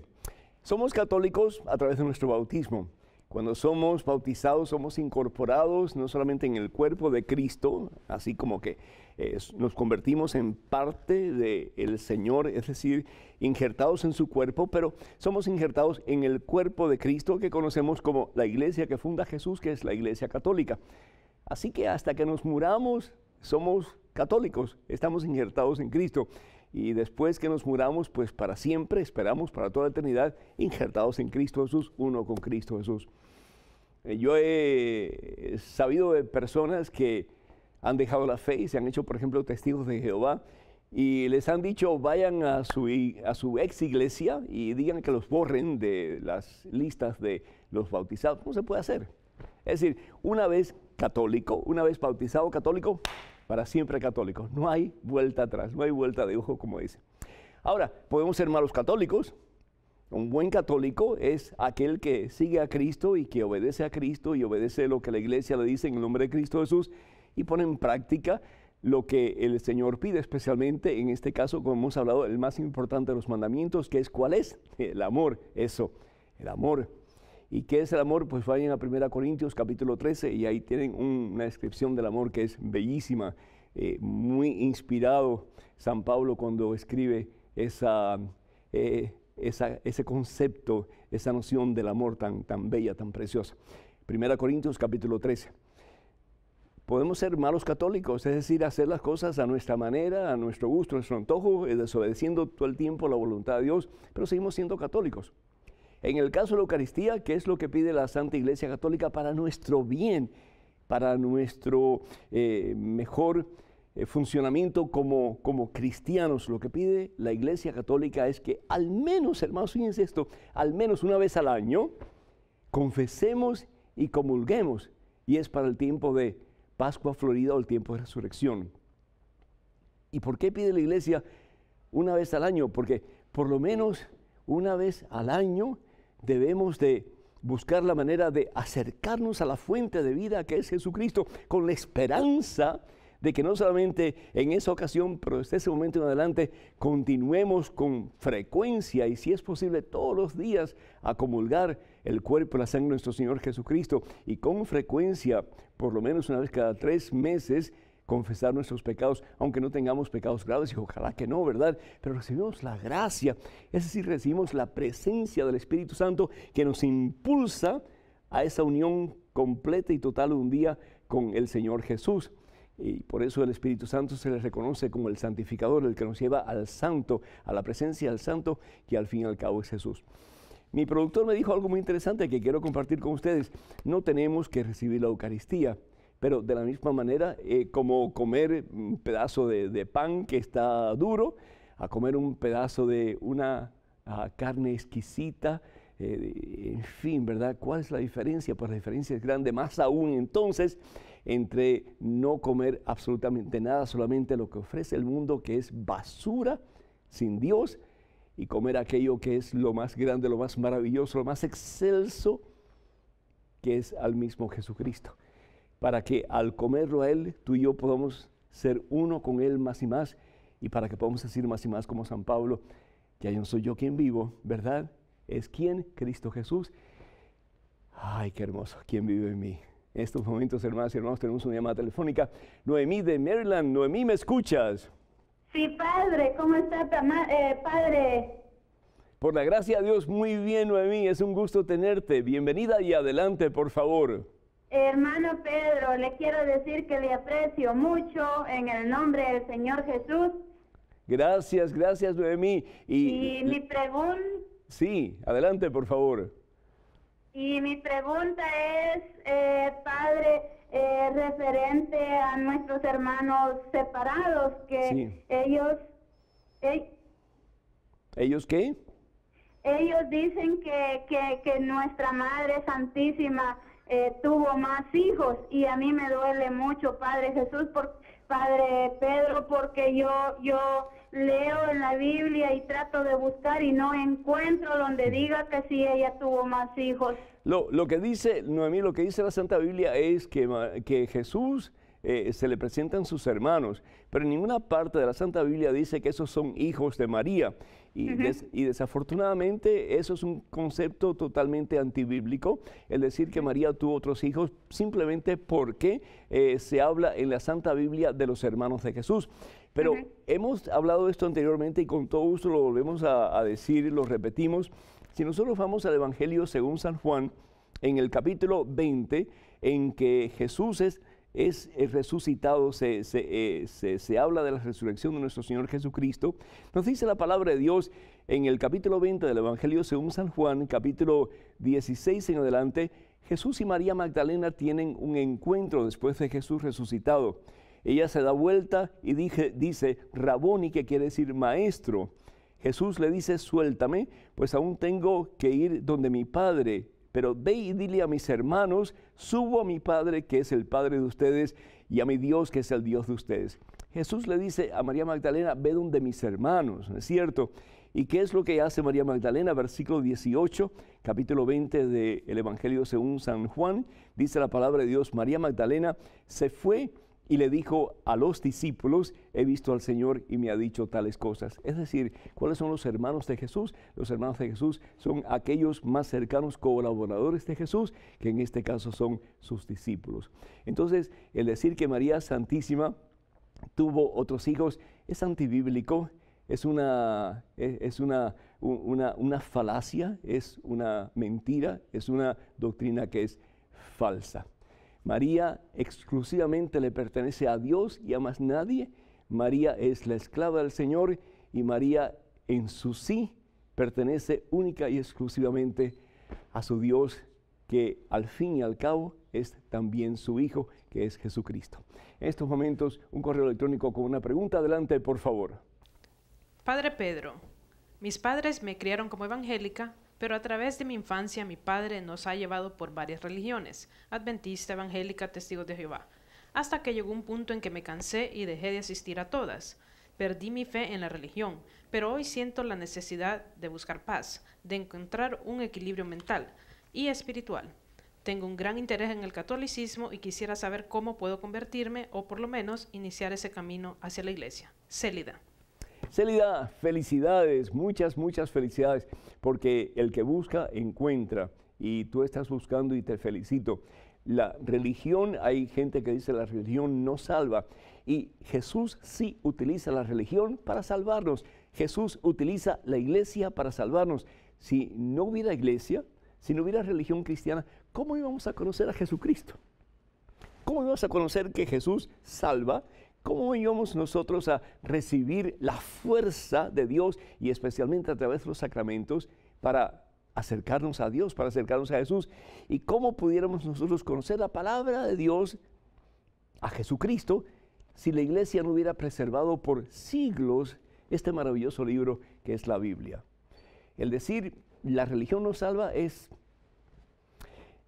Somos católicos a través de nuestro bautismo. Cuando somos bautizados, somos incorporados no solamente en el cuerpo de Cristo, así como que eh, nos convertimos en parte del Señor, es decir, injertados en su cuerpo, pero somos injertados en el cuerpo de Cristo que conocemos como la iglesia que funda Jesús, que es la iglesia católica. Así que hasta que nos muramos, somos católicos, estamos injertados en Cristo y después que nos muramos, pues para siempre, esperamos para toda la eternidad, injertados en Cristo Jesús, uno con Cristo Jesús. Eh, yo he sabido de personas que han dejado la fe y se han hecho, por ejemplo, testigos de Jehová y les han dicho vayan a su, a su ex iglesia y digan que los borren de las listas de los bautizados. ¿Cómo se puede hacer. Es decir, una vez católico, una vez bautizado católico, para siempre católicos. No hay vuelta atrás, no hay vuelta de ojo, como dice. Ahora, podemos ser malos católicos. Un buen católico es aquel que sigue a Cristo y que obedece a Cristo y obedece lo que la iglesia le dice en el nombre de Cristo Jesús y pone en práctica lo que el Señor pide, especialmente en este caso, como hemos hablado, el más importante de los mandamientos, que es cuál es el amor. Eso, el amor ¿Y qué es el amor? Pues vayan a 1 Corintios capítulo 13 y ahí tienen una descripción del amor que es bellísima, eh, muy inspirado San Pablo cuando escribe eh, ese concepto, esa noción del amor tan, tan bella, tan preciosa. 1 Corintios capítulo 13 podemos ser malos católicos, es decir, hacer las cosas a nuestra manera, a nuestro gusto, a nuestro antojo, eh, desobedeciendo todo el tiempo la voluntad de Dios, pero seguimos siendo católicos. En el caso de la Eucaristía, ¿qué es lo que pide la Santa Iglesia Católica para nuestro bien, para nuestro eh, mejor eh, funcionamiento como, como cristianos? Lo que pide la Iglesia Católica es que al menos, hermanos, fíjense esto, al menos una vez al año, confesemos y comulguemos. Y es para el tiempo de Pascua Florida o el tiempo de resurrección. ¿Y por qué pide la iglesia una vez al año? Porque por lo menos una vez al año debemos de buscar la manera de acercarnos a la fuente de vida que es Jesucristo, con la esperanza de que no solamente en esa ocasión, pero desde ese momento en adelante continuemos con frecuencia y si es posible todos los días a comulgar el cuerpo y la sangre de nuestro Señor Jesucristo y con frecuencia, por lo menos una vez cada tres meses, confesar nuestros pecados, aunque no tengamos pecados graves, y ojalá que no, ¿verdad? Pero recibimos la gracia, es decir, recibimos la presencia del Espíritu Santo que nos impulsa a esa unión completa y total un día con el Señor Jesús. Y por eso el Espíritu Santo se le reconoce como el santificador, el que nos lleva al santo, a la presencia del santo, que al fin y al cabo es Jesús. Mi productor me dijo algo muy interesante que quiero compartir con ustedes. No tenemos que recibir la Eucaristía pero de la misma manera, eh, como comer un pedazo de, pan que está duro, a comer un pedazo de una ah, carne exquisita, eh, en fin, ¿verdad? ¿Cuál es la diferencia? Pues la diferencia es grande, más aún entonces, entre no comer absolutamente nada, solamente lo que ofrece el mundo, que es basura sin Dios, y comer aquello que es lo más grande, lo más maravilloso, lo más excelso, que es al mismo Jesucristo para que al comerlo a Él, tú y yo podamos ser uno con Él más y más, y para que podamos decir más y más como San Pablo, que ya no soy yo quien vivo, ¿verdad? Es quien, Cristo Jesús. Ay, qué hermoso, ¿quién vive en mí? En estos momentos, hermanas y hermanos, tenemos una llamada telefónica. Noemí de Maryland, Noemí, ¿me escuchas? Sí, padre, ¿cómo está, eh, padre? Por la gracia de Dios, muy bien, Noemí, es un gusto tenerte. Bienvenida y adelante, por favor. Hermano Pedro, le quiero decir que le aprecio mucho en el nombre del Señor Jesús. Gracias, gracias, Noemí. Y, y mi pregunta... Sí, adelante, por favor. Y mi pregunta es, eh, Padre, eh, referente a nuestros hermanos separados, que ellos... Eh, ¿Ellos qué? Ellos dicen que, que nuestra Madre Santísima eh, tuvo más hijos y a mí me duele mucho, Padre Jesús, por, Padre Pedro, porque yo, yo leo en la Biblia y trato de buscar y no encuentro donde diga que sí ella tuvo más hijos. Lo, lo que dice, Noemí, lo que dice la Santa Biblia es que, que Jesús eh, se le presentan sus hermanos, pero en ninguna parte de la Santa Biblia dice que esos son hijos de María. Y, desafortunadamente eso es un concepto totalmente antibíblico, el decir que María tuvo otros hijos simplemente porque eh, se habla en la Santa Biblia de los hermanos de Jesús. Pero hemos hablado de esto anteriormente y con todo gusto lo volvemos a, a decir, lo repetimos. Si nosotros vamos al Evangelio según San Juan, en el capítulo 20, en que Jesús es es, resucitado, eh, se, habla de la resurrección de nuestro Señor Jesucristo. Nos dice la palabra de Dios en el capítulo 20 del Evangelio según San Juan, capítulo 16 en adelante, Jesús y María Magdalena tienen un encuentro después de Jesús resucitado. Ella se da vuelta y dije, dice, Raboni, que quiere decir maestro. Jesús le dice, suéltame, pues aún tengo que ir donde mi padre pero ve y dile a mis hermanos, subo a mi Padre que es el Padre de ustedes y a mi Dios que es el Dios de ustedes. Jesús le dice a María Magdalena, ve donde mis hermanos, ¿no es cierto? ¿Y qué es lo que hace María Magdalena? Versículo 18, capítulo 20 del Evangelio según San Juan, dice la palabra de Dios, María Magdalena se fue y le dijo a los discípulos, he visto al Señor y me ha dicho tales cosas. Es decir, ¿cuáles son los hermanos de Jesús? Los hermanos de Jesús son aquellos más cercanos colaboradores de Jesús, que en este caso son sus discípulos. Entonces, el decir que María Santísima tuvo otros hijos es antibíblico, es una, e, una falacia, es una mentira, es una doctrina que es falsa. María exclusivamente le pertenece a Dios y a más nadie. María es la esclava del Señor y María en su sí pertenece única y exclusivamente a su Dios, que al fin y al cabo es también su Hijo, que es Jesucristo. En estos momentos, un correo electrónico con una pregunta. Adelante, por favor. Padre Pedro, mis padres me criaron como evangélica, pero a través de mi infancia mi padre nos ha llevado por varias religiones, adventista, evangélica, testigos de Jehová, hasta que llegó un punto en que me cansé y dejé de asistir a todas. Perdí mi fe en la religión, pero hoy siento la necesidad de buscar paz, de encontrar un equilibrio mental y espiritual. Tengo un gran interés en el catolicismo y quisiera saber cómo puedo convertirme o por lo menos iniciar ese camino hacia la iglesia. Célida. Celida, felicidades, muchas, muchas felicidades, porque el que busca encuentra y tú estás buscando y te felicito. La religión, hay gente que dice la religión no salva y Jesús sí utiliza la religión para salvarnos. Jesús utiliza la iglesia para salvarnos. Si no hubiera iglesia, si no hubiera religión cristiana, ¿cómo íbamos a conocer a Jesucristo? ¿Cómo íbamos a conocer que Jesús salva ¿Cómo íbamos nosotros a recibir la fuerza de Dios y especialmente a través de los sacramentos para acercarnos a Dios, para acercarnos a Jesús? ¿Y cómo pudiéramos nosotros conocer la palabra de Dios, a Jesucristo, si la iglesia no hubiera preservado por siglos este maravilloso libro que es la Biblia? El decir la religión nos salva es,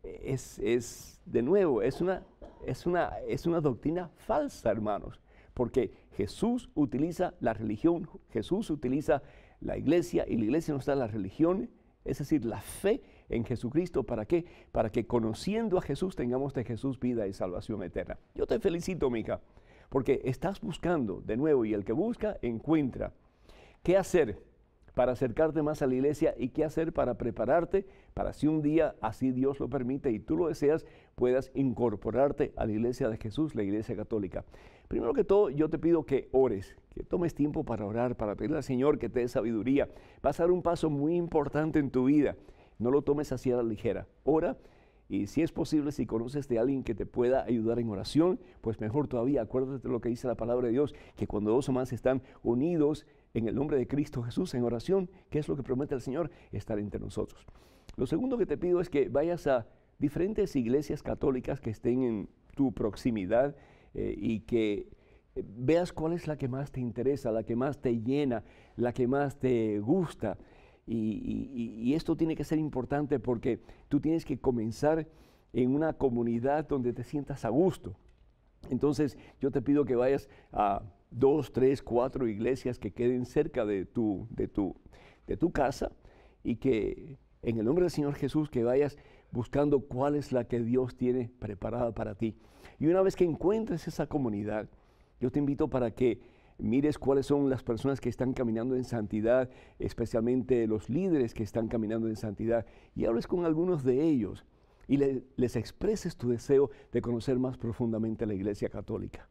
es, es de nuevo, es una, es, una, es una doctrina falsa, hermanos porque Jesús utiliza la religión, Jesús utiliza la iglesia y la iglesia nos da la religión, es decir, la fe en Jesucristo. ¿Para qué? Para que conociendo a Jesús tengamos de Jesús vida y salvación eterna. Yo te felicito, Mica, porque estás buscando de nuevo y el que busca encuentra. ¿Qué hacer para acercarte más a la iglesia y qué hacer para prepararte para si un día así Dios lo permite y tú lo deseas, puedas incorporarte a la iglesia de Jesús, la iglesia católica? Primero que todo, yo te pido que ores, que tomes tiempo para orar, para pedir al Señor que te dé sabiduría. Vas a dar un paso muy importante en tu vida. No lo tomes hacia la ligera. Ora y si es posible, si conoces de alguien que te pueda ayudar en oración, pues mejor todavía. Acuérdate de lo que dice la palabra de Dios, que cuando dos o más están unidos en el nombre de Cristo Jesús en oración, qué es lo que promete el Señor, estar entre nosotros. Lo segundo que te pido es que vayas a diferentes iglesias católicas que estén en tu proximidad, eh, y que eh, veas cuál es la que más te interesa, la que más te llena, la que más te gusta. Y, esto tiene que ser importante porque tú tienes que comenzar en una comunidad donde te sientas a gusto. Entonces yo te pido que vayas a dos, tres, cuatro iglesias que queden cerca de tu, de tu, de tu casa y que en el nombre del Señor Jesús que vayas buscando cuál es la que Dios tiene preparada para ti. Y una vez que encuentres esa comunidad, yo te invito para que mires cuáles son las personas que están caminando en santidad, especialmente los líderes que están caminando en santidad, y hables con algunos de ellos y les expreses tu deseo de conocer más profundamente la Iglesia Católica.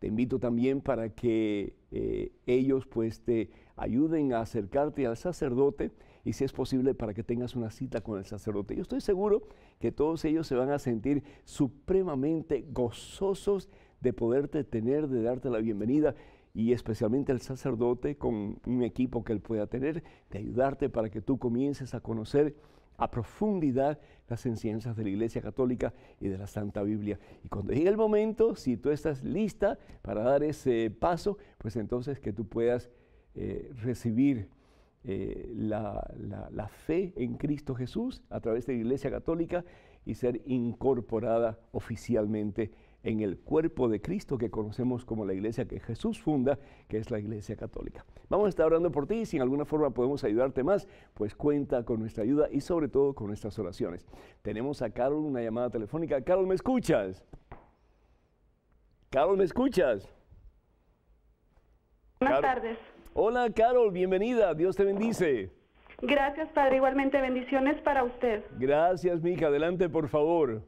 Te invito también para que eh, ellos pues te ayuden a acercarte al sacerdote y si es posible para que tengas una cita con el sacerdote. Yo estoy seguro que todos ellos se van a sentir supremamente gozosos de poderte tener, de darte la bienvenida y especialmente el sacerdote con un equipo que él pueda tener, de ayudarte para que tú comiences a conocer a profundidad las enseñanzas de la Iglesia Católica y de la Santa Biblia. Y cuando llegue el momento, si tú estás lista para dar ese paso, pues entonces que tú puedas eh, recibir eh, la, la, fe en Cristo Jesús a través de la Iglesia Católica y ser incorporada oficialmente en el cuerpo de Cristo que conocemos como la iglesia que Jesús funda, que es la iglesia católica. Vamos a estar orando por ti y si en alguna forma podemos ayudarte más, pues cuenta con nuestra ayuda y sobre todo con nuestras oraciones. Tenemos a Carol una llamada telefónica. Carol, ¿me escuchas? Carol, ¿me escuchas? Buenas tardes. Hola Carol, bienvenida, Dios te bendice. Gracias, Padre. Igualmente, bendiciones para usted. Gracias, mija. Adelante, por favor.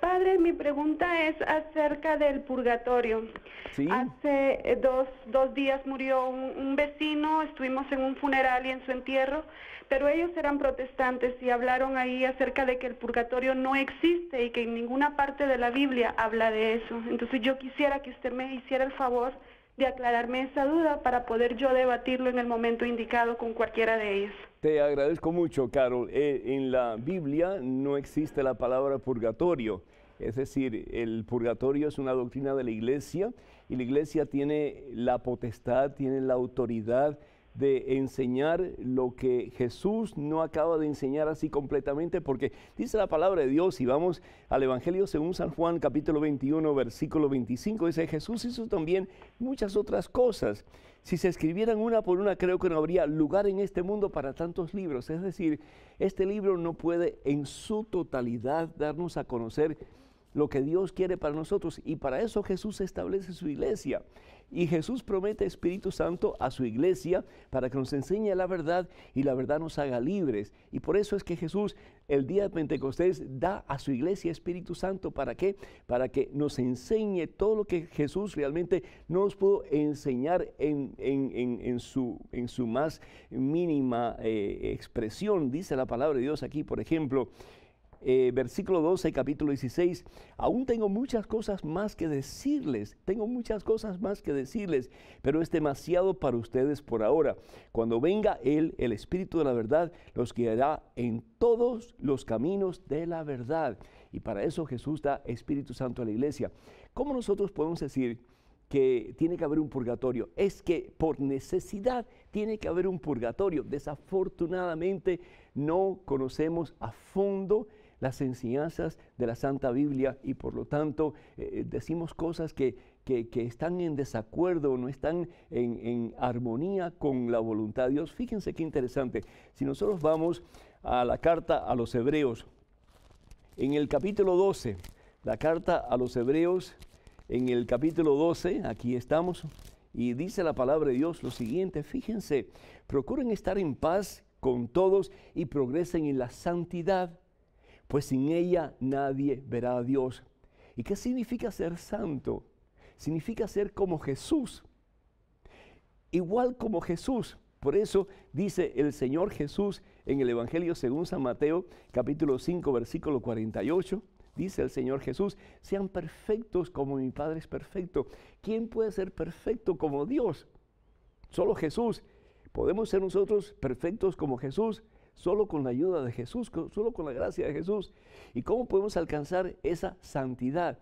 Padre, mi pregunta es acerca del purgatorio. ¿Sí? Hace eh, dos, días murió un, un, vecino, estuvimos en un funeral y en su entierro, pero ellos eran protestantes y hablaron ahí acerca de que el purgatorio no existe y que en ninguna parte de la Biblia habla de eso. Entonces yo quisiera que usted me hiciera el favor de aclararme esa duda para poder yo debatirlo en el momento indicado con cualquiera de ellas. Te agradezco mucho, Carol. Eh, en la Biblia no existe la palabra purgatorio. Es decir, el purgatorio es una doctrina de la iglesia y la iglesia tiene la potestad, tiene la autoridad de enseñar lo que Jesús no acaba de enseñar así completamente, porque dice la palabra de Dios, y vamos al Evangelio según San Juan capítulo 21, versículo 25, dice, Jesús hizo también muchas otras cosas. Si se escribieran una por una, creo que no habría lugar en este mundo para tantos libros. Es decir, este libro no puede en su totalidad darnos a conocer lo que Dios quiere para nosotros. Y para eso Jesús establece su iglesia. Y Jesús promete Espíritu Santo a su iglesia para que nos enseñe la verdad y la verdad nos haga libres. Y por eso es que Jesús el día de Pentecostés da a su iglesia Espíritu Santo. ¿Para qué? Para que nos enseñe todo lo que Jesús realmente nos pudo enseñar en, su, en su más mínima eh, expresión. Dice la palabra de Dios aquí, por ejemplo, eh, versículo 12, capítulo 16, aún tengo muchas cosas más que decirles, tengo muchas cosas más que decirles, pero es demasiado para ustedes por ahora. Cuando venga Él, el Espíritu de la verdad, los guiará en todos los caminos de la verdad. Y para eso Jesús da Espíritu Santo a la iglesia. ¿Cómo nosotros podemos decir que tiene que haber un purgatorio? Es que por necesidad tiene que haber un purgatorio. Desafortunadamente no conocemos a fondo las enseñanzas de la Santa Biblia y por lo tanto eh, eh, decimos cosas que, están en desacuerdo, no están en, armonía con la voluntad de Dios. Fíjense qué interesante. Si nosotros vamos a la carta a los hebreos, en el capítulo 12, la carta a los hebreos, en el capítulo 12, aquí estamos, y dice la palabra de Dios lo siguiente, fíjense, procuren estar en paz con todos y progresen en la santidad pues sin ella nadie verá a Dios. ¿Y qué significa ser santo? Significa ser como Jesús. Igual como Jesús. Por eso dice el Señor Jesús en el Evangelio según San Mateo, capítulo 5, versículo 48. Dice el Señor Jesús, sean perfectos como mi Padre es perfecto. ¿Quién puede ser perfecto como Dios? Solo Jesús. ¿Podemos ser nosotros perfectos como Jesús? solo con la ayuda de Jesús, solo con la gracia de Jesús. ¿Y cómo podemos alcanzar esa santidad?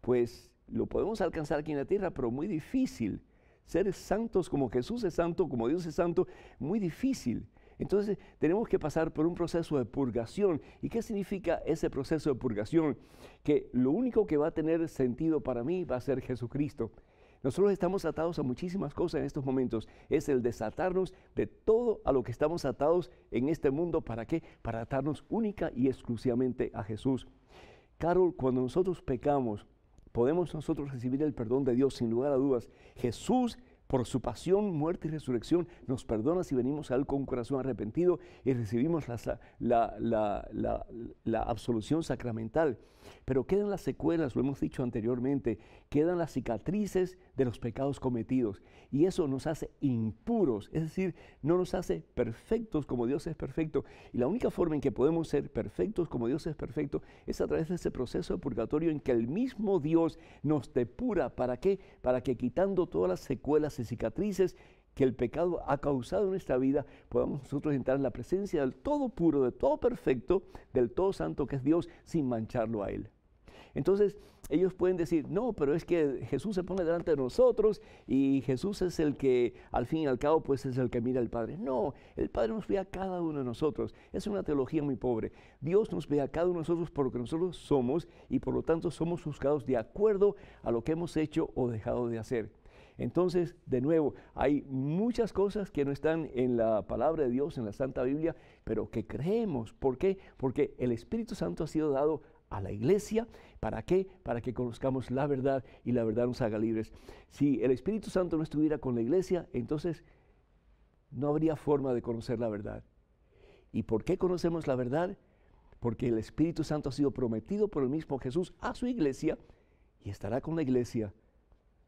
Pues lo podemos alcanzar aquí en la tierra, pero muy difícil. Ser santos como Jesús es santo, como Dios es santo, muy difícil. Entonces tenemos que pasar por un proceso de purgación. ¿Y qué significa ese proceso de purgación? Que lo único que va a tener sentido para mí va a ser Jesucristo. Nosotros estamos atados a muchísimas cosas en estos momentos. Es el desatarnos de todo a lo que estamos atados en este mundo. ¿Para qué? Para atarnos única y exclusivamente a Jesús. Carol, cuando nosotros pecamos, podemos nosotros recibir el perdón de Dios sin lugar a dudas. Jesús por su pasión, muerte y resurrección, nos perdona si venimos a Él con corazón arrepentido y recibimos la, la, absolución sacramental. Pero quedan las secuelas, lo hemos dicho anteriormente, quedan las cicatrices de los pecados cometidos. Y eso nos hace impuros, es decir, no nos hace perfectos como Dios es perfecto. Y la única forma en que podemos ser perfectos como Dios es perfecto es a través de ese proceso de purgatorio en que el mismo Dios nos depura. ¿Para qué? Para que quitando todas las secuelas y cicatrices que el pecado ha causado en nuestra vida, podamos nosotros entrar en la presencia del todo puro, del todo perfecto, del todo santo que es Dios, sin mancharlo a Él. Entonces ellos pueden decir, no, pero es que Jesús se pone delante de nosotros y Jesús es el que al fin y al cabo pues es el que mira al Padre. No, el Padre nos ve a cada uno de nosotros. Es una teología muy pobre. Dios nos ve a cada uno de nosotros por lo que nosotros somos y por lo tanto somos juzgados de acuerdo a lo que hemos hecho o dejado de hacer. Entonces, de nuevo, hay muchas cosas que no están en la palabra de Dios, en la Santa Biblia, pero que creemos. ¿Por qué? Porque el Espíritu Santo ha sido dado a la iglesia ¿Para qué? Para que conozcamos la verdad y la verdad nos haga libres. Si el Espíritu Santo no estuviera con la iglesia, entonces no habría forma de conocer la verdad. ¿Y por qué conocemos la verdad? Porque el Espíritu Santo ha sido prometido por el mismo Jesús a su iglesia y estará con la iglesia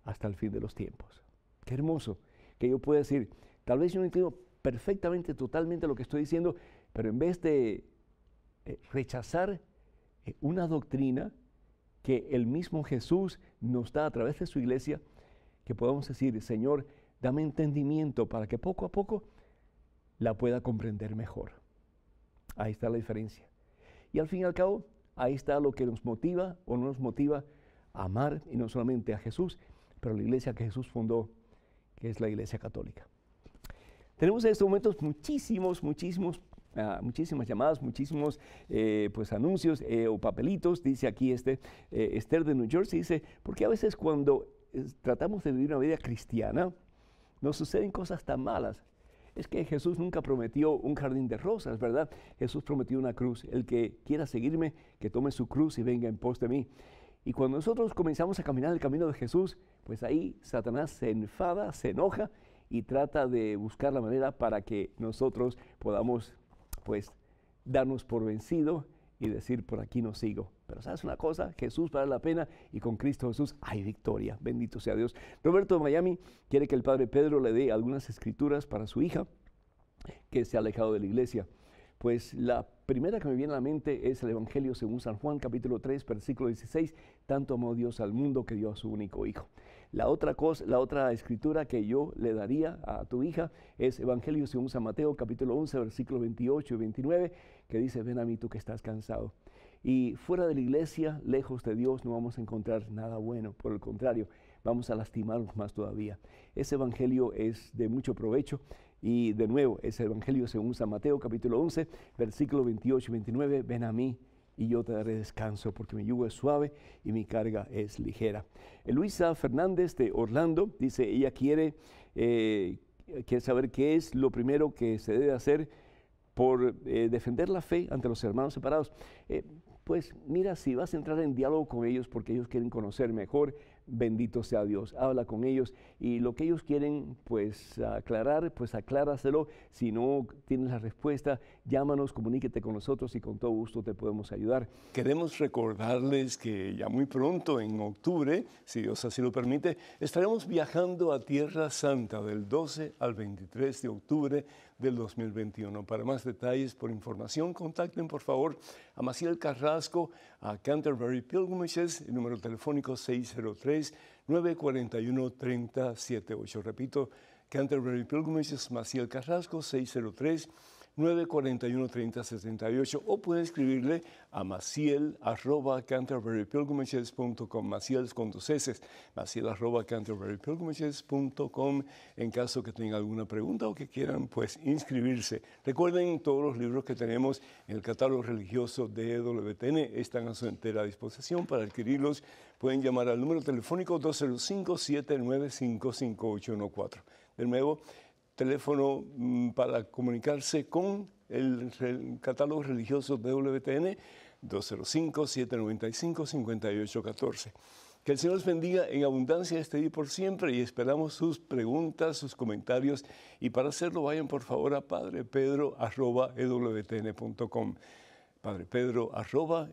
hasta el fin de los tiempos. Qué hermoso que yo pueda decir, tal vez yo no entiendo perfectamente, totalmente lo que estoy diciendo, pero en vez de eh, rechazar eh, una doctrina, que el mismo Jesús nos da a través de su iglesia, que podamos decir, Señor, dame entendimiento para que poco a poco la pueda comprender mejor. Ahí está la diferencia. Y al fin y al cabo, ahí está lo que nos motiva o no nos motiva a amar, y no solamente a Jesús, pero a la iglesia que Jesús fundó, que es la iglesia católica. Tenemos en estos momentos muchísimos, muchísimos muchísimas llamadas, muchísimos eh, pues anuncios eh, o papelitos, dice aquí este eh, Esther de New Jersey, dice, porque a veces cuando tratamos de vivir una vida cristiana, nos suceden cosas tan malas. Es que Jesús nunca prometió un jardín de rosas, ¿verdad? Jesús prometió una cruz. El que quiera seguirme, que tome su cruz y venga en pos de mí. Y cuando nosotros comenzamos a caminar el camino de Jesús, pues ahí Satanás se enfada, se enoja y trata de buscar la manera para que nosotros podamos pues danos por vencido y decir, por aquí no sigo. Pero sabes una cosa, Jesús vale la pena y con Cristo Jesús hay victoria. Bendito sea Dios. Roberto de Miami quiere que el Padre Pedro le dé algunas escrituras para su hija que se ha alejado de la iglesia. Pues la primera que me viene a la mente es el Evangelio según San Juan capítulo 3 versículo 16. Tanto amó Dios al mundo que dio a su único hijo. La otra, cosa, la otra escritura que yo le daría a tu hija es Evangelio según San Mateo, capítulo 11, versículos 28 y 29, que dice, ven a mí tú que estás cansado. Y fuera de la iglesia, lejos de Dios, no vamos a encontrar nada bueno. Por el contrario, vamos a lastimarnos más todavía. Ese evangelio es de mucho provecho. Y de nuevo, ese evangelio según San Mateo, capítulo 11, versículo 28 y 29, ven a mí y yo te daré descanso, porque mi yugo es suave y mi carga es ligera. Luisa Fernández de Orlando dice, ella quiere, eh, quiere saber qué es lo primero que se debe hacer por eh, defender la fe ante los hermanos separados. Eh, pues mira, si vas a entrar en diálogo con ellos porque ellos quieren conocer mejor, bendito sea Dios, habla con ellos y lo que ellos quieren pues aclarar, pues acláraselo, si no tienes la respuesta, Llámanos, comuníquete con nosotros y con todo gusto te podemos ayudar. Queremos recordarles que ya muy pronto, en octubre, si Dios así lo permite, estaremos viajando a Tierra Santa del 12 al 23 de octubre del 2021. Para más detalles, por información, contacten por favor a Maciel Carrasco, a Canterbury Pilgrimages, número telefónico 603-941-3078. Repito, Canterbury Pilgrimages, Maciel Carrasco, 603 941 30 o puede escribirle a maciel arroba canterburypilgrimages.com, maciel con dos S, maciel en caso que tengan alguna pregunta o que quieran pues inscribirse. Recuerden todos los libros que tenemos en el catálogo religioso de e WTN están a su entera disposición para adquirirlos. Pueden llamar al número telefónico 205 795 5814. De nuevo, teléfono mm, para comunicarse con el, catálogo religioso de WTN 205-795-5814. Que el Señor los bendiga en abundancia este día por siempre y esperamos sus preguntas, sus comentarios. Y para hacerlo, vayan por favor a padrepedro.com.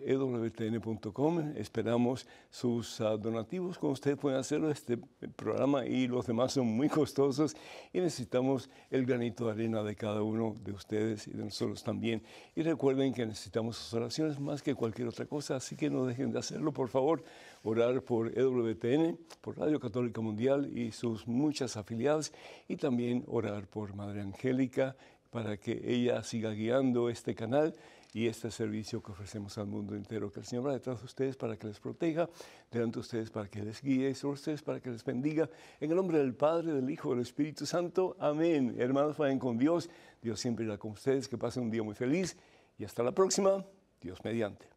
EWTN.com e Esperamos sus ah, donativos, como ustedes pueden hacerlo. Este programa y los demás son muy costosos y necesitamos el granito de arena de cada uno de ustedes y de nosotros también. Y recuerden que necesitamos sus oraciones más que cualquier otra cosa, así que no dejen de hacerlo, por favor. Orar por EWTN, por Radio Católica Mundial y sus muchas afiliadas, y también orar por Madre Angélica para que ella siga guiando este canal y este servicio que ofrecemos al mundo entero. Que el Señor va detrás de ustedes para que les proteja, delante de ustedes para que les guíe, y sobre ustedes para que les bendiga. En el nombre del Padre, del Hijo, del Espíritu Santo. Amén. Hermanos, vayan con Dios. Dios siempre irá con ustedes. Que pasen un día muy feliz y hasta la próxima. Dios mediante.